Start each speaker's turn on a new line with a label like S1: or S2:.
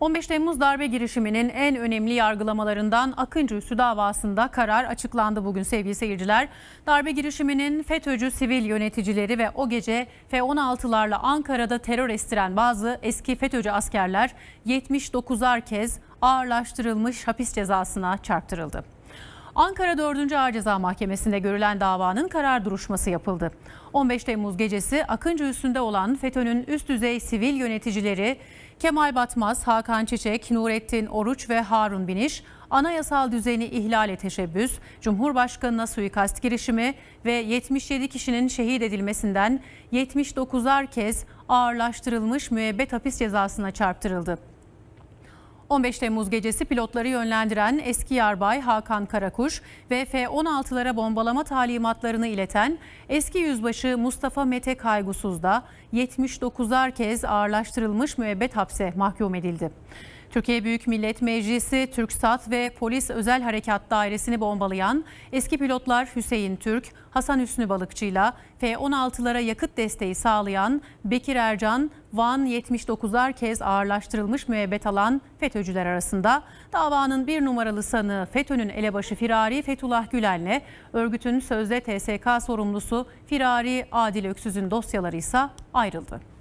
S1: 15 Temmuz darbe girişiminin en önemli yargılamalarından Akıncı Üssü davasında karar açıklandı bugün sevgili seyirciler. Darbe girişiminin FETÖ'cü sivil yöneticileri ve o gece F-16'larla Ankara'da terör estiren bazı eski FETÖ'cü askerler 79'ar kez ağırlaştırılmış hapis cezasına çarptırıldı. Ankara 4. Ağır Ceza Mahkemesi'nde görülen davanın karar duruşması yapıldı. 15 Temmuz gecesi Akıncı üstünde olan FETÖ'nün üst düzey sivil yöneticileri Kemal Batmaz, Hakan Çiçek, Nurettin Oruç ve Harun Biniş anayasal düzeni ihlale teşebbüs, Cumhurbaşkanına suikast girişimi ve 77 kişinin şehit edilmesinden 79'ar kez ağırlaştırılmış müebbet hapis cezasına çarptırıldı. 15 Temmuz gecesi pilotları yönlendiren eski yarbay Hakan Karakuş ve F-16'lara bombalama talimatlarını ileten eski yüzbaşı Mustafa Mete Kaygusuz da 79'ar kez ağırlaştırılmış müebbet hapse mahkum edildi. Türkiye Büyük Millet Meclisi, TürkSat ve Polis Özel Harekat Dairesi'ni bombalayan eski pilotlar Hüseyin Türk, Hasan Hüsnü Balıkçı'yla F-16'lara yakıt desteği sağlayan Bekir Ercan, Van 79'ar kez ağırlaştırılmış müebbet alan FETÖ'cüler arasında davanın bir numaralı sanığı FETÖ'nün elebaşı Firari Fethullah Gülen'le örgütün sözde TSK sorumlusu Firari Adil Öksüz'ün dosyaları ise ayrıldı.